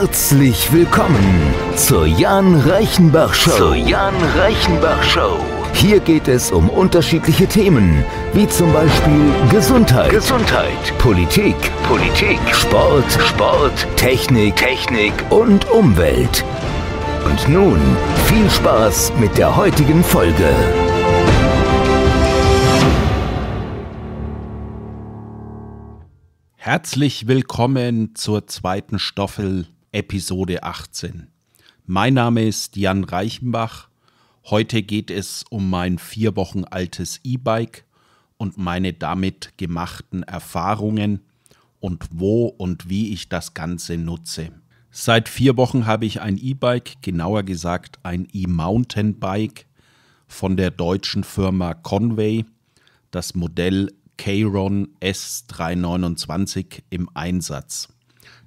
Herzlich willkommen zur Jan Reichenbach Show. Zur Jan Reichenbach Show. Hier geht es um unterschiedliche Themen, wie zum Beispiel Gesundheit, Gesundheit, Politik, Politik, Sport, Sport, Technik, Technik und Umwelt. Und nun viel Spaß mit der heutigen Folge. Herzlich willkommen zur zweiten Staffel Episode 18. Mein Name ist Jan Reichenbach. Heute geht es um mein vier Wochen altes E-Bike und meine damit gemachten Erfahrungen und wo und wie ich das Ganze nutze. Seit vier Wochen habe ich ein E-Bike, genauer gesagt ein E-Mountain-Bike von der deutschen Firma Conway, das Modell Keiron S329 im Einsatz.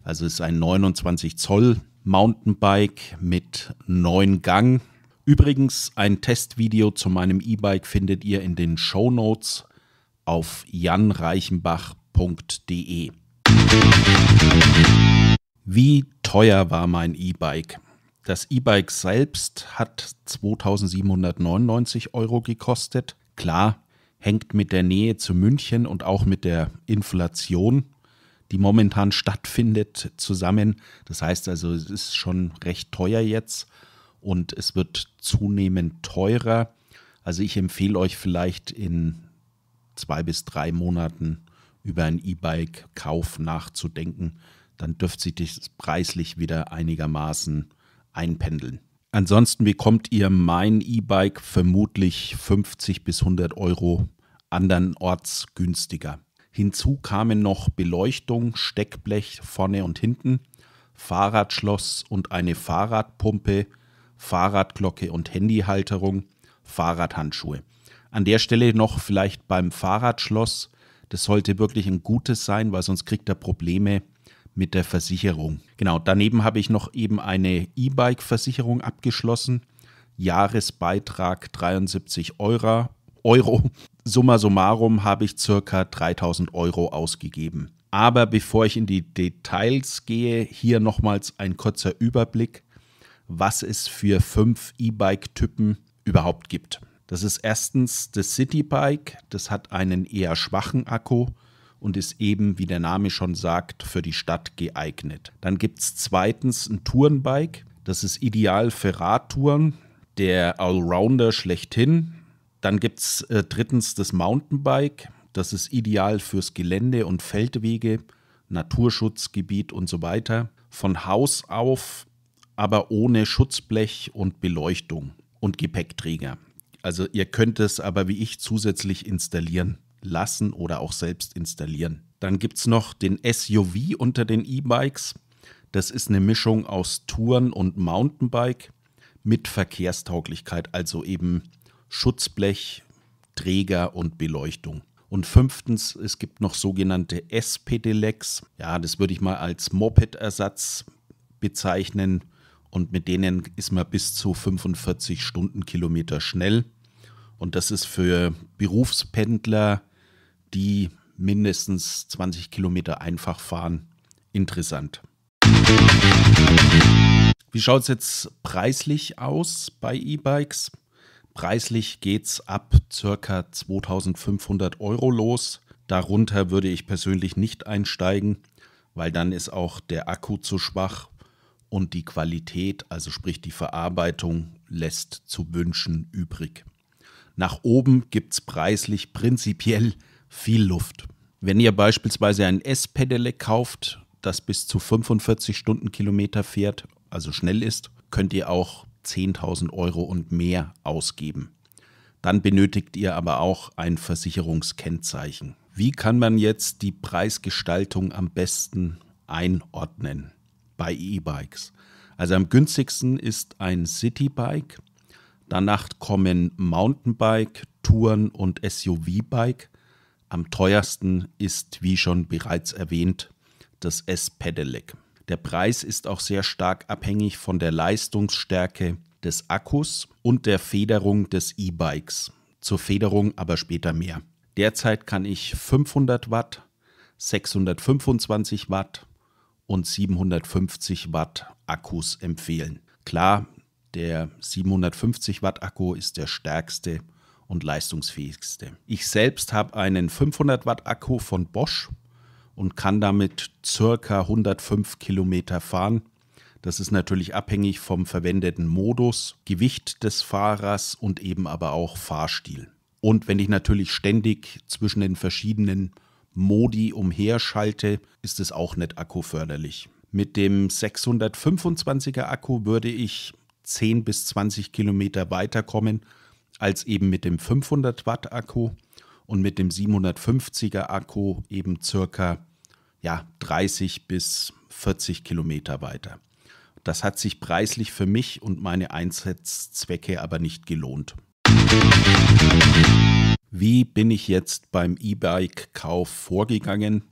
Also es ist ein 29 Zoll Mountainbike mit 9 Gang. Übrigens, ein Testvideo zu meinem E-Bike findet ihr in den Show Notes auf janreichenbach.de. Wie teuer war mein E-Bike? Das E-Bike selbst hat 2799 Euro gekostet. Klar, hängt mit der Nähe zu München und auch mit der Inflation die momentan stattfindet, zusammen. Das heißt also, es ist schon recht teuer jetzt und es wird zunehmend teurer. Also ich empfehle euch vielleicht in zwei bis drei Monaten über einen E-Bike-Kauf nachzudenken. Dann dürft sich das preislich wieder einigermaßen einpendeln. Ansonsten bekommt ihr mein E-Bike vermutlich 50 bis 100 Euro andernorts günstiger. Hinzu kamen noch Beleuchtung, Steckblech vorne und hinten, Fahrradschloss und eine Fahrradpumpe, Fahrradglocke und Handyhalterung, Fahrradhandschuhe. An der Stelle noch vielleicht beim Fahrradschloss. Das sollte wirklich ein gutes sein, weil sonst kriegt er Probleme mit der Versicherung. Genau, daneben habe ich noch eben eine E-Bike-Versicherung abgeschlossen. Jahresbeitrag 73 Euro Euro. Summa summarum habe ich circa 3000 Euro ausgegeben. Aber bevor ich in die Details gehe, hier nochmals ein kurzer Überblick, was es für fünf E-Bike-Typen überhaupt gibt. Das ist erstens das Citybike, das hat einen eher schwachen Akku und ist eben, wie der Name schon sagt, für die Stadt geeignet. Dann gibt es zweitens ein Tourenbike, das ist ideal für Radtouren, der Allrounder schlechthin, dann gibt es äh, drittens das Mountainbike. Das ist ideal fürs Gelände und Feldwege, Naturschutzgebiet und so weiter. Von Haus auf, aber ohne Schutzblech und Beleuchtung und Gepäckträger. Also ihr könnt es aber wie ich zusätzlich installieren lassen oder auch selbst installieren. Dann gibt es noch den SUV unter den E-Bikes. Das ist eine Mischung aus Touren und Mountainbike mit Verkehrstauglichkeit, also eben Schutzblech, Träger und Beleuchtung. Und fünftens, es gibt noch sogenannte S-Pedelecs. Ja, das würde ich mal als Moped-Ersatz bezeichnen. Und mit denen ist man bis zu 45 Stundenkilometer schnell. Und das ist für Berufspendler, die mindestens 20 Kilometer einfach fahren, interessant. Wie schaut es jetzt preislich aus bei E-Bikes? Preislich geht es ab circa 2500 Euro los. Darunter würde ich persönlich nicht einsteigen, weil dann ist auch der Akku zu schwach und die Qualität, also sprich die Verarbeitung, lässt zu wünschen übrig. Nach oben gibt es preislich prinzipiell viel Luft. Wenn ihr beispielsweise ein S-Pedelec kauft, das bis zu 45 Stundenkilometer fährt, also schnell ist, könnt ihr auch 10.000 Euro und mehr ausgeben. Dann benötigt ihr aber auch ein Versicherungskennzeichen. Wie kann man jetzt die Preisgestaltung am besten einordnen bei E-Bikes? Also am günstigsten ist ein Citybike, danach kommen Mountainbike, Touren und SUV-Bike. Am teuersten ist, wie schon bereits erwähnt, das S-Pedelec. Der Preis ist auch sehr stark abhängig von der Leistungsstärke des Akkus und der Federung des E-Bikes. Zur Federung aber später mehr. Derzeit kann ich 500 Watt, 625 Watt und 750 Watt Akkus empfehlen. Klar, der 750 Watt Akku ist der stärkste und leistungsfähigste. Ich selbst habe einen 500 Watt Akku von Bosch und kann damit circa 105 Kilometer fahren. Das ist natürlich abhängig vom verwendeten Modus, Gewicht des Fahrers und eben aber auch Fahrstil. Und wenn ich natürlich ständig zwischen den verschiedenen Modi umherschalte, ist es auch nicht akkuförderlich. Mit dem 625er Akku würde ich 10 bis 20 Kilometer weiterkommen als eben mit dem 500 Watt Akku und mit dem 750er Akku eben circa ja, 30 bis 40 Kilometer weiter. Das hat sich preislich für mich und meine Einsatzzwecke aber nicht gelohnt. Wie bin ich jetzt beim E-Bike-Kauf vorgegangen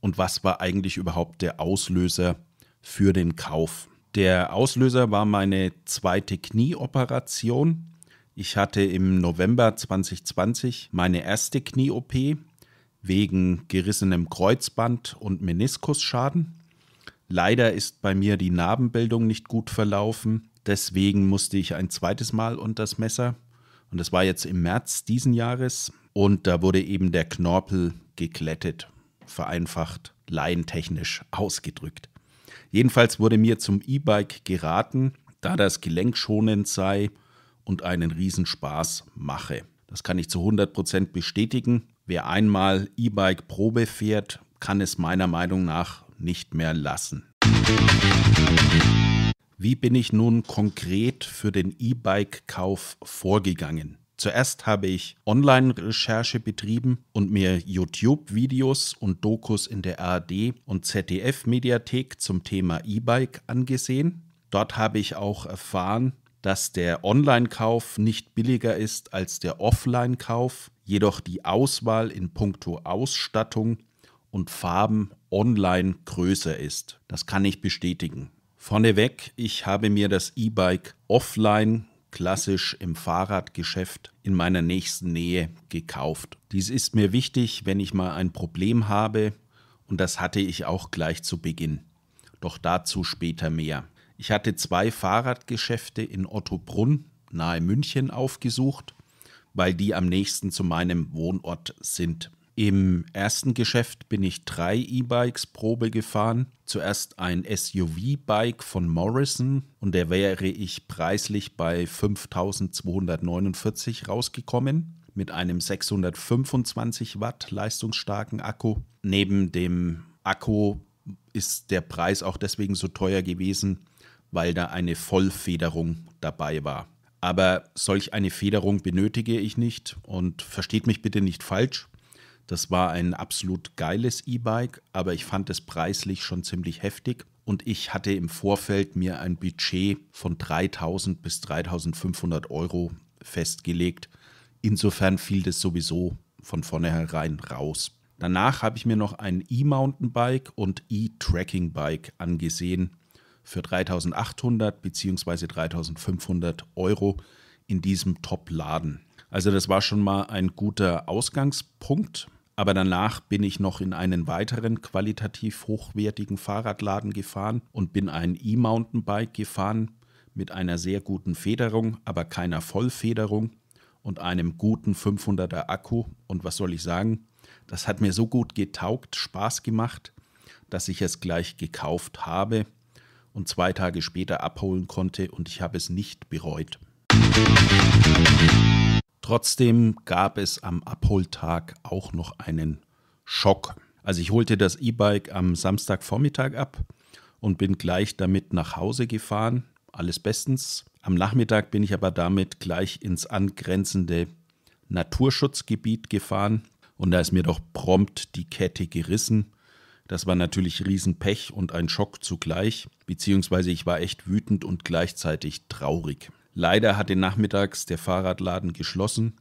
und was war eigentlich überhaupt der Auslöser für den Kauf? Der Auslöser war meine zweite Knieoperation. Ich hatte im November 2020 meine erste Knie-OP wegen gerissenem Kreuzband und Meniskusschaden. Leider ist bei mir die Narbenbildung nicht gut verlaufen. Deswegen musste ich ein zweites Mal unter das Messer. Und das war jetzt im März diesen Jahres. Und da wurde eben der Knorpel geklettet, vereinfacht, laientechnisch ausgedrückt. Jedenfalls wurde mir zum E-Bike geraten, da das gelenkschonend sei und einen Riesenspaß mache. Das kann ich zu 100% bestätigen. Wer einmal E-Bike Probe fährt, kann es meiner Meinung nach nicht mehr lassen. Wie bin ich nun konkret für den E-Bike-Kauf vorgegangen? Zuerst habe ich Online-Recherche betrieben und mir YouTube-Videos und Dokus in der ARD und ZDF-Mediathek zum Thema E-Bike angesehen. Dort habe ich auch erfahren, dass der Online-Kauf nicht billiger ist als der Offline-Kauf jedoch die Auswahl in puncto Ausstattung und Farben online größer ist. Das kann ich bestätigen. Vorneweg, ich habe mir das E-Bike offline klassisch im Fahrradgeschäft in meiner nächsten Nähe gekauft. Dies ist mir wichtig, wenn ich mal ein Problem habe und das hatte ich auch gleich zu Beginn. Doch dazu später mehr. Ich hatte zwei Fahrradgeschäfte in Ottobrunn nahe München aufgesucht weil die am nächsten zu meinem Wohnort sind. Im ersten Geschäft bin ich drei E-Bikes Probe gefahren. Zuerst ein SUV-Bike von Morrison und der wäre ich preislich bei 5249 rausgekommen mit einem 625 Watt leistungsstarken Akku. Neben dem Akku ist der Preis auch deswegen so teuer gewesen, weil da eine Vollfederung dabei war. Aber solch eine Federung benötige ich nicht und versteht mich bitte nicht falsch. Das war ein absolut geiles E-Bike, aber ich fand es preislich schon ziemlich heftig und ich hatte im Vorfeld mir ein Budget von 3000 bis 3500 Euro festgelegt. Insofern fiel das sowieso von vornherein raus. Danach habe ich mir noch ein e mountainbike und E-Tracking Bike angesehen für 3.800 bzw. 3.500 Euro in diesem Top-Laden. Also das war schon mal ein guter Ausgangspunkt. Aber danach bin ich noch in einen weiteren qualitativ hochwertigen Fahrradladen gefahren und bin ein E-Mountainbike gefahren mit einer sehr guten Federung, aber keiner Vollfederung und einem guten 500er Akku. Und was soll ich sagen? Das hat mir so gut getaugt, Spaß gemacht, dass ich es gleich gekauft habe und zwei Tage später abholen konnte und ich habe es nicht bereut. Trotzdem gab es am Abholtag auch noch einen Schock. Also ich holte das E-Bike am Samstagvormittag ab und bin gleich damit nach Hause gefahren. Alles bestens. Am Nachmittag bin ich aber damit gleich ins angrenzende Naturschutzgebiet gefahren und da ist mir doch prompt die Kette gerissen das war natürlich Riesenpech und ein Schock zugleich, beziehungsweise ich war echt wütend und gleichzeitig traurig. Leider hatte nachmittags der Fahrradladen geschlossen,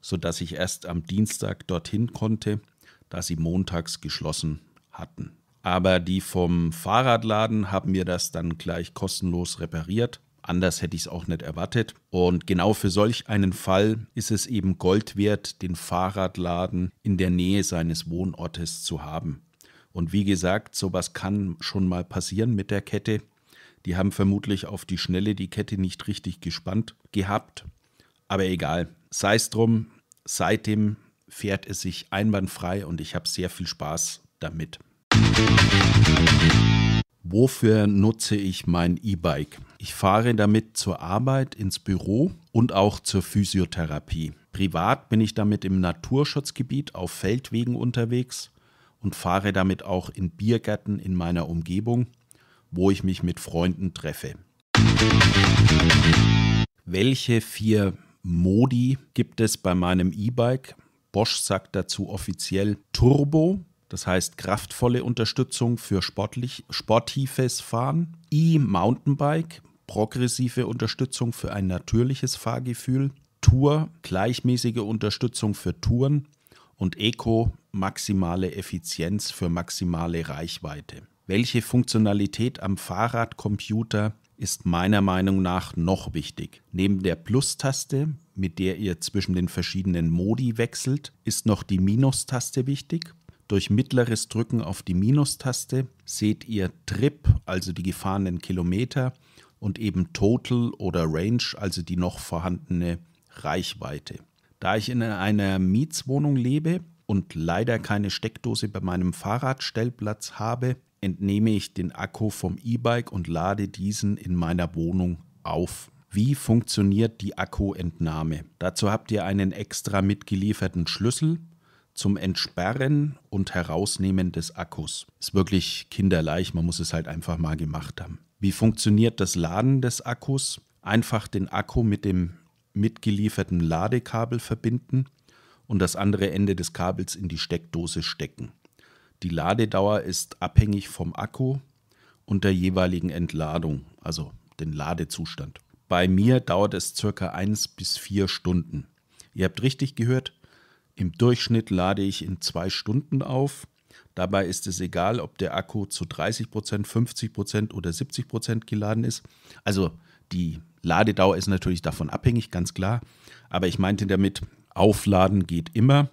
sodass ich erst am Dienstag dorthin konnte, da sie montags geschlossen hatten. Aber die vom Fahrradladen haben mir das dann gleich kostenlos repariert. Anders hätte ich es auch nicht erwartet. Und genau für solch einen Fall ist es eben Gold wert, den Fahrradladen in der Nähe seines Wohnortes zu haben. Und wie gesagt, sowas kann schon mal passieren mit der Kette. Die haben vermutlich auf die Schnelle die Kette nicht richtig gespannt gehabt. Aber egal, sei es drum, seitdem fährt es sich einwandfrei und ich habe sehr viel Spaß damit. Wofür nutze ich mein E-Bike? Ich fahre damit zur Arbeit, ins Büro und auch zur Physiotherapie. Privat bin ich damit im Naturschutzgebiet auf Feldwegen unterwegs und fahre damit auch in Biergärten in meiner Umgebung, wo ich mich mit Freunden treffe. Welche vier Modi gibt es bei meinem E-Bike? Bosch sagt dazu offiziell Turbo, das heißt kraftvolle Unterstützung für sportlich, sportives Fahren. E-Mountainbike, progressive Unterstützung für ein natürliches Fahrgefühl. Tour, gleichmäßige Unterstützung für Touren und Eco maximale Effizienz für maximale Reichweite. Welche Funktionalität am Fahrradcomputer ist meiner Meinung nach noch wichtig. Neben der Plus-Taste, mit der ihr zwischen den verschiedenen Modi wechselt, ist noch die Minus-Taste wichtig. Durch mittleres Drücken auf die Minus-Taste seht ihr Trip, also die gefahrenen Kilometer, und eben Total oder Range, also die noch vorhandene Reichweite. Da ich in einer Mietswohnung lebe und leider keine Steckdose bei meinem Fahrradstellplatz habe, entnehme ich den Akku vom E-Bike und lade diesen in meiner Wohnung auf. Wie funktioniert die Akkuentnahme? Dazu habt ihr einen extra mitgelieferten Schlüssel zum Entsperren und Herausnehmen des Akkus. Ist wirklich kinderleicht, man muss es halt einfach mal gemacht haben. Wie funktioniert das Laden des Akkus? Einfach den Akku mit dem mitgeliefertem Ladekabel verbinden und das andere Ende des Kabels in die Steckdose stecken. Die Ladedauer ist abhängig vom Akku und der jeweiligen Entladung, also den Ladezustand. Bei mir dauert es circa 1 bis 4 Stunden. Ihr habt richtig gehört, im Durchschnitt lade ich in 2 Stunden auf. Dabei ist es egal, ob der Akku zu 30%, 50% oder 70% geladen ist. Also die Ladedauer ist natürlich davon abhängig, ganz klar. Aber ich meinte damit, Aufladen geht immer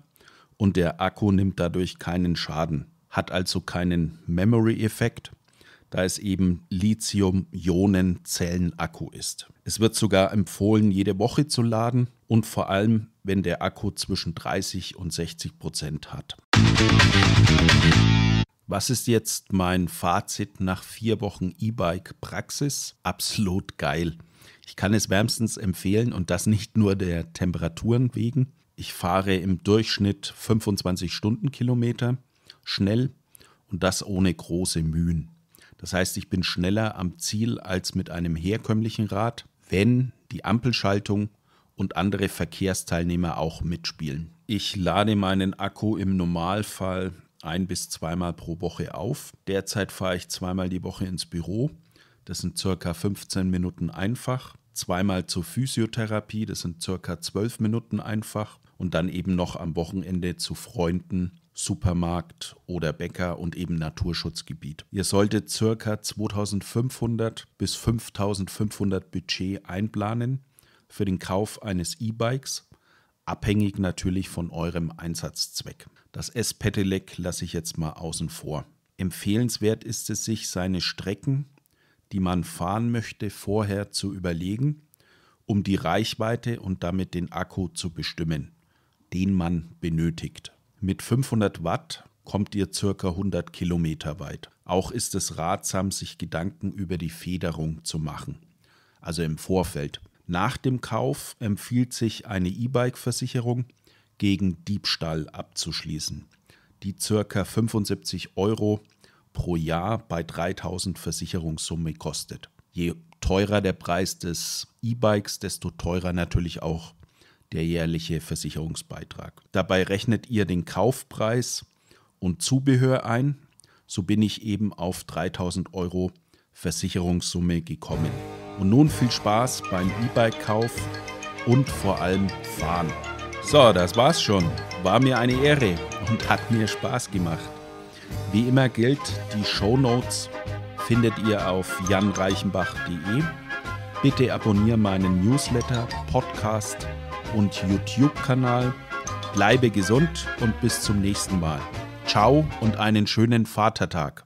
und der Akku nimmt dadurch keinen Schaden, hat also keinen Memory-Effekt, da es eben Lithium-Ionen-Zellen-Akku ist. Es wird sogar empfohlen, jede Woche zu laden und vor allem, wenn der Akku zwischen 30 und 60 Prozent hat. Musik was ist jetzt mein Fazit nach vier Wochen E-Bike-Praxis? Absolut geil. Ich kann es wärmstens empfehlen und das nicht nur der Temperaturen wegen. Ich fahre im Durchschnitt 25 Stundenkilometer schnell und das ohne große Mühen. Das heißt, ich bin schneller am Ziel als mit einem herkömmlichen Rad, wenn die Ampelschaltung und andere Verkehrsteilnehmer auch mitspielen. Ich lade meinen Akku im Normalfall ein bis zweimal pro Woche auf. Derzeit fahre ich zweimal die Woche ins Büro. Das sind circa 15 Minuten einfach. Zweimal zur Physiotherapie, das sind circa 12 Minuten einfach. Und dann eben noch am Wochenende zu Freunden, Supermarkt oder Bäcker und eben Naturschutzgebiet. Ihr solltet circa 2500 bis 5500 Budget einplanen für den Kauf eines E-Bikes abhängig natürlich von eurem Einsatzzweck. Das S-Pedelec lasse ich jetzt mal außen vor. Empfehlenswert ist es sich, seine Strecken, die man fahren möchte, vorher zu überlegen, um die Reichweite und damit den Akku zu bestimmen, den man benötigt. Mit 500 Watt kommt ihr circa 100 Kilometer weit. Auch ist es ratsam, sich Gedanken über die Federung zu machen, also im Vorfeld. Nach dem Kauf empfiehlt sich eine E-Bike-Versicherung gegen Diebstahl abzuschließen, die ca. 75 Euro pro Jahr bei 3000 Versicherungssumme kostet. Je teurer der Preis des E-Bikes, desto teurer natürlich auch der jährliche Versicherungsbeitrag. Dabei rechnet ihr den Kaufpreis und Zubehör ein, so bin ich eben auf 3000 Euro Versicherungssumme gekommen. Und nun viel Spaß beim E-Bike-Kauf und vor allem Fahren. So, das war's schon. War mir eine Ehre und hat mir Spaß gemacht. Wie immer gilt, die Show Notes findet ihr auf janreichenbach.de. Bitte abonniere meinen Newsletter, Podcast und YouTube-Kanal. Bleibe gesund und bis zum nächsten Mal. Ciao und einen schönen Vatertag.